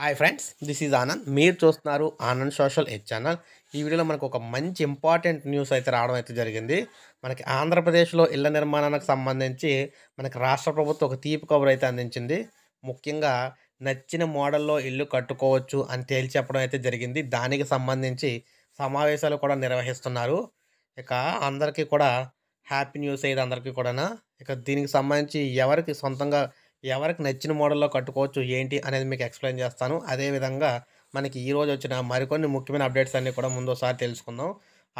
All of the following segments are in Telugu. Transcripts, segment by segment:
hi friends this is Anand మీరు చూస్తున్నారు ఆనంద్ సోషల్ హెచ్ ఛానల్ ఈ వీడియోలో మనకు ఒక మంచి ఇంపార్టెంట్ న్యూస్ అయితే రావడం అయితే జరిగింది మనకి ఆంధ్రప్రదేశ్లో ఇళ్ల నిర్మాణానికి సంబంధించి మనకి రాష్ట్ర ప్రభుత్వం ఒక తీపి కబురు అయితే అందించింది ముఖ్యంగా నచ్చిన మోడల్లో ఇల్లు కట్టుకోవచ్చు అని తేల్చెప్పడం అయితే జరిగింది దానికి సంబంధించి సమావేశాలు కూడా నిర్వహిస్తున్నారు ఇక అందరికీ కూడా హ్యాపీ న్యూస్ అయితే అందరికీ కూడా ఇక దీనికి సంబంధించి ఎవరికి సొంతంగా ఎవరికి నచ్చిన మోడల్లో కట్టుకోవచ్చు ఏంటి అనేది మీకు ఎక్స్ప్లెయిన్ చేస్తాను అదేవిధంగా మనకి ఈరోజు వచ్చిన మరికొన్ని ముఖ్యమైన అప్డేట్స్ అన్నీ కూడా ముందోసారి తెలుసుకుందాం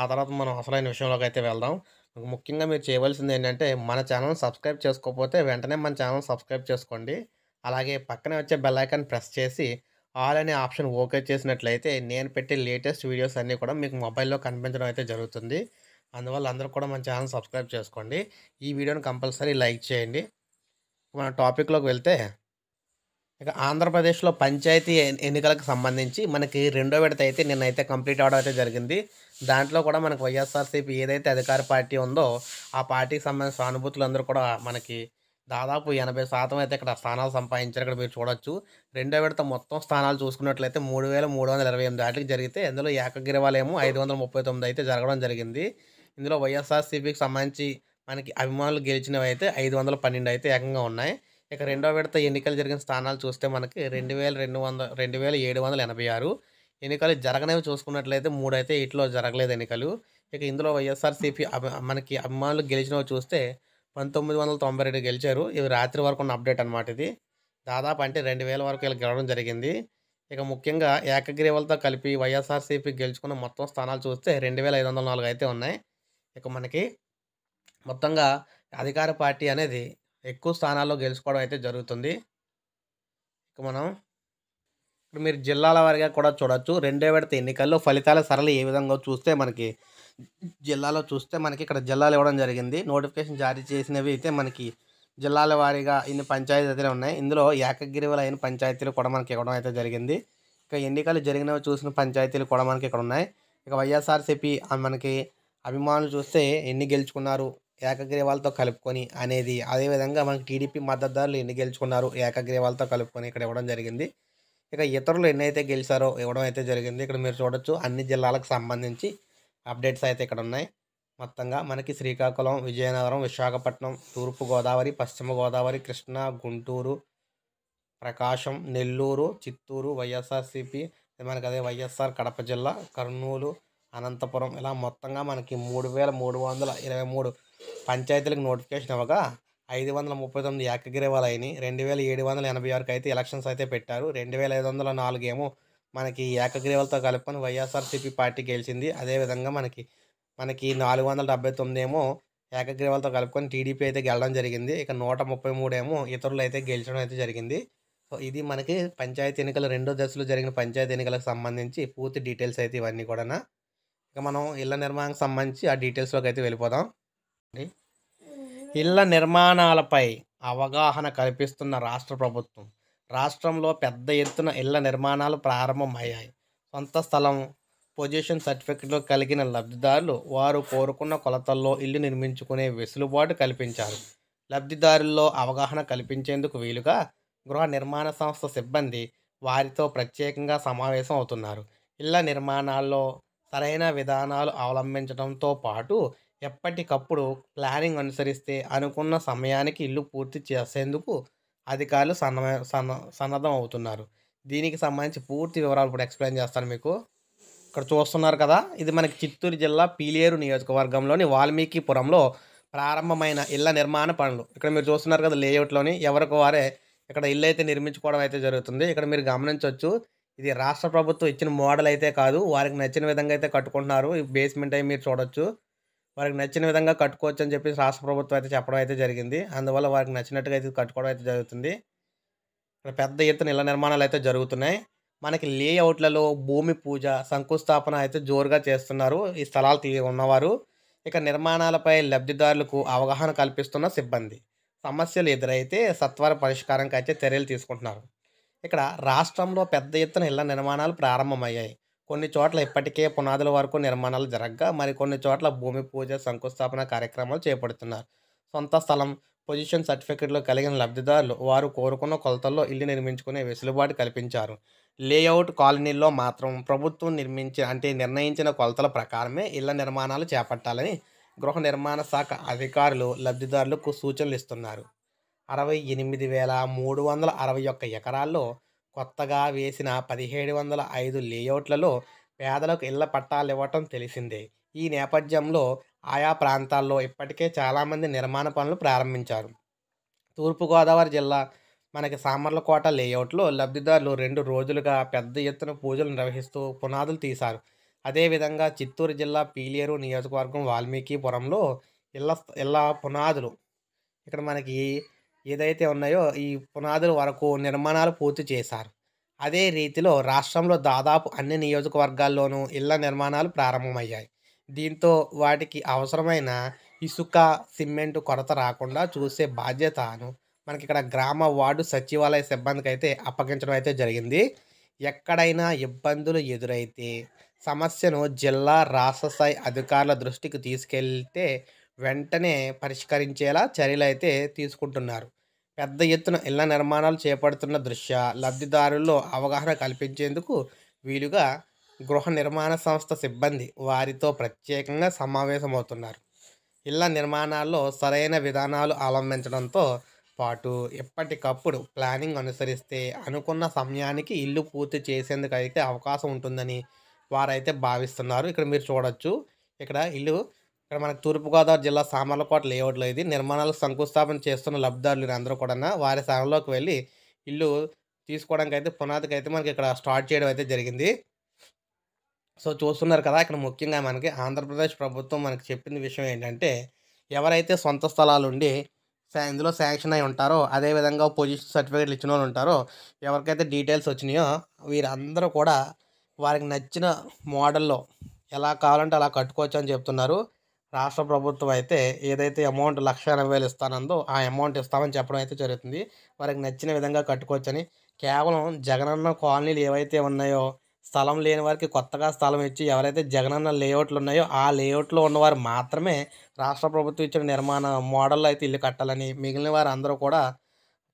ఆ తర్వాత మనం అసలైన విషయంలోకి అయితే వెళ్దాం ముఖ్యంగా మీరు చేయవలసింది ఏంటంటే మన ఛానల్ సబ్స్క్రైబ్ చేసుకోకపోతే వెంటనే మన ఛానల్ సబ్స్క్రైబ్ చేసుకోండి అలాగే పక్కనే వచ్చే బెల్లైకాన్ ప్రెస్ చేసి ఆల్ అనే ఆప్షన్ ఓకే చేసినట్లయితే నేను పెట్టే లేటెస్ట్ వీడియోస్ అన్నీ కూడా మీకు మొబైల్లో కనిపించడం అయితే జరుగుతుంది అందువల్ల అందరూ కూడా మన ఛానల్ సబ్స్క్రైబ్ చేసుకోండి ఈ వీడియోని కంపల్సరీ లైక్ చేయండి మన టాపిక్లోకి వెళ్తే ఇక ఆంధ్రప్రదేశ్లో పంచాయతీ ఎన్నికలకు సంబంధించి మనకి రెండో విడత అయితే నిన్నైతే కంప్లీట్ అవడం అయితే జరిగింది దాంట్లో కూడా మనకు వైఎస్ఆర్సీపీ ఏదైతే అధికార పార్టీ ఉందో ఆ పార్టీకి సంబంధించిన సానుభూతులు అందరూ కూడా మనకి దాదాపు ఎనభై శాతం అయితే ఇక్కడ స్థానాలు సంపాదించారు ఇక్కడ మీరు చూడొచ్చు రెండో విడత మొత్తం స్థానాలు చూసుకున్నట్లయితే మూడు వేల మూడు వందల ఇరవై ఎనిమిది దాటికి జరిగితే అందులో ఏకగిరివాలేమో ఐదు వందల ముప్పై తొమ్మిది అయితే జరగడం జరిగింది ఇందులో వైఎస్ఆర్సీపీకి సంబంధించి మనకి అభిమానులు గెలిచినవి అయితే ఐదు వందల పన్నెండు అయితే ఏకంగా ఉన్నాయి ఇక రెండో విడత ఎన్నికలు జరిగిన స్థానాలు చూస్తే మనకి రెండు వేల రెండు వందల రెండు వేల ఏడు వందల ఎనభై ఆరు ఎన్నికలు జరగనేవి చూసుకున్నట్లయితే మూడైతే ఇట్లో జరగలేదు ఎన్నికలు ఇక ఇందులో వైఎస్ఆర్సీపీ అభి మనకి అభిమానులు గెలిచినవి చూస్తే పంతొమ్మిది వందల తొంభై రెండు గెలిచారు ఇవి రాత్రి వరకు ఉన్న అప్డేట్ అనమాట ఇది దాదాపు అంటే రెండు వేల వరకు ఇలా గెలవడం జరిగింది ఇక ముఖ్యంగా ఏకగ్రీవాలతో కలిపి వైఎస్ఆర్సీపీ గెలుచుకున్న మొత్తం స్థానాలు చూస్తే రెండు వేల ఐదు వందల నాలుగు అయితే ఉన్నాయి ఇక మనకి మొత్తంగా అధికార పార్టీ అనేది ఎక్కువ స్థానాల్లో గెలుచుకోవడం అయితే జరుగుతుంది ఇక మనం ఇప్పుడు మీరు జిల్లాల వారిగా కూడా చూడొచ్చు రెండో విడత ఎన్నికల్లో ఫలితాల సరళి ఏ విధంగా చూస్తే మనకి జిల్లాలో చూస్తే మనకి ఇక్కడ జిల్లాలు ఇవ్వడం జరిగింది నోటిఫికేషన్ జారీ చేసినవి అయితే మనకి జిల్లాల వారీగా ఇన్ని పంచాయతీలు ఉన్నాయి ఇందులో ఏకగిరివల అయిన పంచాయతీలు కూడా మనకి ఇవ్వడం అయితే జరిగింది ఇక ఎన్నికలు జరిగినవి చూసిన పంచాయతీలు కూడా మనకి ఇక్కడ ఉన్నాయి ఇక వైఎస్ఆర్సీపీ మనకి అభిమానులు చూస్తే ఎన్ని గెలుచుకున్నారు ఏకగ్రీవాలతో కలుపుకొని అనేది అదేవిధంగా మనకి టీడీపీ మద్దతుదారులు ఎన్ని గెలుచుకున్నారు ఏకగ్రీవాలతో కలుపుకొని ఇక్కడ ఇవ్వడం జరిగింది ఇక ఇతరులు ఎన్నైతే గెలిచారో ఇవ్వడం అయితే జరిగింది ఇక్కడ మీరు చూడొచ్చు అన్ని జిల్లాలకు సంబంధించి అప్డేట్స్ అయితే ఇక్కడ ఉన్నాయి మొత్తంగా మనకి శ్రీకాకుళం విజయనగరం విశాఖపట్నం తూర్పు గోదావరి పశ్చిమ గోదావరి కృష్ణా గుంటూరు ప్రకాశం నెల్లూరు చిత్తూరు వైఎస్ఆర్సిపి మనకి అదే వైఎస్ఆర్ కడప జిల్లా కర్నూలు అనంతపురం ఇలా మొత్తంగా మనకి మూడు వేల మూడు వందల ఇరవై మూడు పంచాయతీలకు నోటిఫికేషన్ ఇవ్వగా ఐదు వందల ముప్పై తొమ్మిది ఏకగ్రీవాలయని రెండు వేల ఏడు వందల ఎనభై ఆరుకు అయితే ఎలక్షన్స్ అయితే పెట్టారు రెండు వేల ఐదు వందల నాలుగు ఏమో మనకి ఏకగ్రీవాలతో కలుపుకొని వైఎస్ఆర్సీపీ పార్టీ గెలిచింది అదేవిధంగా మనకి మనకి నాలుగు వందల డెబ్బై తొమ్మిది ఏమో ఏకగ్రీవాలతో కలుపుకొని టీడీపీ అయితే గెలడం జరిగింది ఇక నూట ముప్పై మూడు ఏమో ఇతరులు అయితే గెలిచడం అయితే జరిగింది సో ఇది మనకి పంచాయతీ ఎన్నికలు రెండో దశలో జరిగిన పంచాయతీ ఎన్నికలకు సంబంధించి పూర్తి డీటెయిల్స్ అయితే ఇవన్నీ కూడా ఇక మనం ఇళ్ల నిర్మాణానికి సంబంధించి ఆ డీటెయిల్స్లోకి అయితే వెళ్ళిపోదాం ఇళ్ల నిర్మాణాలపై అవగాహన కల్పిస్తున్న రాష్ట్ర ప్రభుత్వం రాష్ట్రంలో పెద్ద ఎత్తున ఇళ్ల నిర్మాణాలు ప్రారంభమయ్యాయి సొంత స్థలం పొజిషన్ సర్టిఫికెట్లో కలిగిన లబ్ధిదారులు వారు కోరుకున్న కొలతల్లో ఇల్లు నిర్మించుకునే వెసులుబాటు కల్పించారు లబ్ధిదారుల్లో అవగాహన కల్పించేందుకు వీలుగా గృహ నిర్మాణ సంస్థ సిబ్బంది వారితో ప్రత్యేకంగా సమావేశం అవుతున్నారు ఇళ్ల నిర్మాణాల్లో సరైన విధానాలు అవలంబించడంతో పాటు ఎప్పటికప్పుడు ప్లానింగ్ అనుసరిస్తే అనుకున్న సమయానికి ఇల్లు పూర్తి చేసేందుకు అధికారులు సన్న సన్నద్ధం అవుతున్నారు దీనికి సంబంధించి పూర్తి వివరాలు ఇప్పుడు ఎక్స్ప్లెయిన్ చేస్తాను మీకు ఇక్కడ చూస్తున్నారు కదా ఇది మనకి చిత్తూరు జిల్లా పీలేరు నియోజకవర్గంలోని వాల్మీకిపురంలో ప్రారంభమైన ఇళ్ల నిర్మాణ పనులు ఇక్కడ మీరు చూస్తున్నారు కదా లేఅవుట్లోని ఎవరికి వారే ఇక్కడ ఇల్లు అయితే నిర్మించుకోవడం అయితే జరుగుతుంది ఇక్కడ మీరు గమనించవచ్చు ఇది రాష్ట్ర ప్రభుత్వం ఇచ్చిన మోడల్ అయితే కాదు వారికి నచ్చిన విధంగా అయితే కట్టుకుంటున్నారు బేస్మెంట్ అయి మీరు చూడొచ్చు వారికి నచ్చిన విధంగా కట్టుకోవచ్చు అని చెప్పేసి రాష్ట్ర ప్రభుత్వం అయితే చెప్పడం అయితే జరిగింది అందువల్ల వారికి నచ్చినట్టుగా అయితే కట్టుకోవడం అయితే జరుగుతుంది ఇక్కడ పెద్ద ఎత్తున ఇళ్ల నిర్మాణాలు అయితే జరుగుతున్నాయి మనకి లేఅవుట్లలో భూమి పూజ శంకుస్థాపన అయితే జోరుగా చేస్తున్నారు ఈ స్థలాలు ఉన్నవారు ఇక నిర్మాణాలపై లబ్ధిదారులకు అవగాహన కల్పిస్తున్న సిబ్బంది సమస్యలు ఎదురైతే సత్వర పరిష్కారంకి అయితే చర్యలు తీసుకుంటున్నారు ఇక్కడ రాష్ట్రంలో పెద్ద ఎత్తున ఇళ్ల నిర్మాణాలు ప్రారంభమయ్యాయి కొన్ని చోట్ల ఇప్పటికే పునాదుల వరకు నిర్మాణాలు మరి మరికొన్ని చోట్ల భూమి పూజ శంకుస్థాపన కార్యక్రమాలు చేపడుతున్నారు సొంత స్థలం పొజిషన్ సర్టిఫికేట్లు కలిగిన లబ్ధిదారులు వారు కోరుకున్న కొలతల్లో ఇల్లు నిర్మించుకునే వెసులుబాటు కల్పించారు లేఅవుట్ కాలనీల్లో మాత్రం ప్రభుత్వం నిర్మించి అంటే నిర్ణయించిన కొలతల ప్రకారమే ఇళ్ల నిర్మాణాలు చేపట్టాలని గృహ నిర్మాణ శాఖ అధికారులు లబ్ధిదారులకు సూచనలు ఇస్తున్నారు అరవై ఎనిమిది వేల మూడు వందల అరవై ఒక్క ఎకరాల్లో కొత్తగా వేసిన పదిహేడు వందల ఐదు లేఅవుట్లలో పేదలకు ఇళ్ల పట్టాలు ఇవ్వటం తెలిసిందే ఈ నేపథ్యంలో ఆయా ప్రాంతాల్లో ఇప్పటికే చాలామంది నిర్మాణ పనులు ప్రారంభించారు తూర్పుగోదావరి జిల్లా మనకి సామర్లకోట లేఅవుట్లో లబ్ధిదారులు రెండు రోజులుగా పెద్ద ఎత్తున పూజలు నిర్వహిస్తూ పునాదులు తీశారు అదేవిధంగా చిత్తూరు జిల్లా పీలేరు నియోజకవర్గం వాల్మీకిపురంలో ఇళ్ళ ఇళ్ళ పునాదులు ఇక్కడ మనకి ఏదైతే ఉన్నాయో ఈ పునాదుల వరకు నిర్మాణాలు పూర్తి చేశారు అదే రీతిలో రాష్ట్రంలో దాదాపు అన్ని నియోజకవర్గాల్లోనూ ఇళ్ల నిర్మాణాలు ప్రారంభమయ్యాయి దీంతో వాటికి అవసరమైన ఇసుక సిమెంట్ కొరత రాకుండా చూసే బాధ్యతను మనకి ఇక్కడ గ్రామ వార్డు సచివాలయ సిబ్బందికి అయితే అప్పగించడం అయితే జరిగింది ఎక్కడైనా ఇబ్బందులు ఎదురైతే సమస్యను జిల్లా రాష్ట్ర స్థాయి అధికారుల దృష్టికి తీసుకెళ్తే వెంటనే పరిష్కరించేలా చర్యలు అయితే తీసుకుంటున్నారు పెద్ద ఎత్తున ఇళ్ల నిర్మాణాలు చేపడుతున్న దృశ్య లబ్ధిదారుల్లో అవగాహన కల్పించేందుకు వీలుగా గృహ నిర్మాణ సంస్థ సిబ్బంది వారితో ప్రత్యేకంగా సమావేశమవుతున్నారు ఇళ్ల నిర్మాణాల్లో సరైన విధానాలు అవలంబించడంతో పాటు ఎప్పటికప్పుడు ప్లానింగ్ అనుసరిస్తే అనుకున్న సమయానికి ఇల్లు పూర్తి చేసేందుకు అయితే అవకాశం ఉంటుందని వారైతే భావిస్తున్నారు ఇక్కడ మీరు చూడొచ్చు ఇక్కడ ఇల్లు ఇక్కడ మనకు తూర్పుగోదావరి జిల్లా సామర్లకోట లేఅవుట్లో ఇది నిర్మాణాలకు శంకుస్థాపన చేస్తున్న లబ్ధిదారులు అందరూ కూడా వారి స్థానంలోకి వెళ్ళి ఇల్లు తీసుకోవడానికి అయితే పునాదికి అయితే మనకి ఇక్కడ స్టార్ట్ చేయడం అయితే జరిగింది సో చూస్తున్నారు కదా ఇక్కడ ముఖ్యంగా మనకి ఆంధ్రప్రదేశ్ ప్రభుత్వం మనకి చెప్పిన విషయం ఏంటంటే ఎవరైతే సొంత స్థలాలు ఉండి ఇందులో శాంక్షన్ అయి ఉంటారో అదేవిధంగా పొజిషన్ సర్టిఫికేట్లు ఇచ్చిన వాళ్ళు ఉంటారో ఎవరికైతే డీటెయిల్స్ వచ్చినాయో వీరందరూ కూడా వారికి నచ్చిన మోడల్లో ఎలా కావాలంటే అలా కట్టుకోవచ్చు అని చెప్తున్నారు రాష్ట్ర ప్రభుత్వం అయితే ఏదైతే అమౌంట్ లక్ష ఎనభై వేలు ఇస్తానందో ఆ అమౌంట్ ఇస్తామని చెప్పడం అయితే జరుగుతుంది వారికి నచ్చిన విధంగా కట్టుకోవచ్చని కేవలం జగనన్న కాలనీలు ఏవైతే ఉన్నాయో స్థలం లేని వారికి కొత్తగా స్థలం ఇచ్చి ఎవరైతే జగనన్న లేఅవుట్లు ఉన్నాయో ఆ లేఅవుట్లో ఉన్నవారు మాత్రమే రాష్ట్ర ప్రభుత్వం ఇచ్చిన నిర్మాణ మోడల్లో అయితే ఇల్లు కట్టాలని మిగిలిన వారు అందరూ కూడా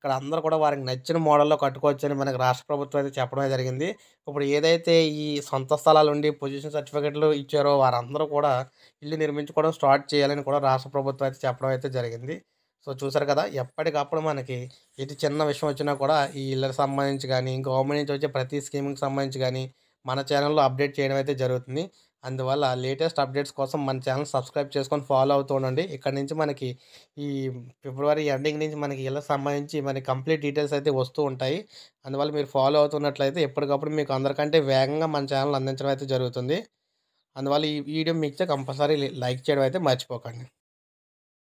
ఇక్కడ అందరూ కూడా వారికి నచ్చిన మోడల్లో కట్టుకోవచ్చని మనకి రాష్ట్ర ప్రభుత్వం అయితే చెప్పడమే జరిగింది ఇప్పుడు ఏదైతే ఈ సొంత స్థలాలు ఉండి పొజిషన్ సర్టిఫికెట్లు ఇచ్చారో వారందరూ కూడా ఇల్లు నిర్మించుకోవడం స్టార్ట్ చేయాలని కూడా రాష్ట్ర ప్రభుత్వం అయితే చెప్పడం అయితే జరిగింది సో చూసారు కదా ఎప్పటికప్పుడు మనకి ఇది చిన్న విషయం వచ్చినా కూడా ఈ ఇళ్ళకి సంబంధించి కానీ గవర్నమెంట్ నుంచి వచ్చే ప్రతి స్కీమ్కి సంబంధించి కానీ మన ఛానల్లో అప్డేట్ చేయడం అయితే జరుగుతుంది అందువల్ల లేటెస్ట్ అప్డేట్స్ కోసం మన ఛానల్ సబ్స్క్రైబ్ చేసుకొని ఫాలో అవుతూ ఉండండి ఇక్కడ నుంచి మనకి ఈ ఫిబ్రవరి ఎండింగ్ నుంచి మనకి ఇలా సంబంధించి మనకి కంప్లీట్ డీటెయిల్స్ అయితే వస్తూ ఉంటాయి అందువల్ల మీరు ఫాలో అవుతున్నట్లయితే ఎప్పటికప్పుడు మీకు అందరికంటే వేగంగా మన ఛానల్ అందించడం అయితే జరుగుతుంది అందువల్ల ఈ వీడియో మీకు కంపల్సరీ లైక్ చేయడం అయితే మర్చిపోకండి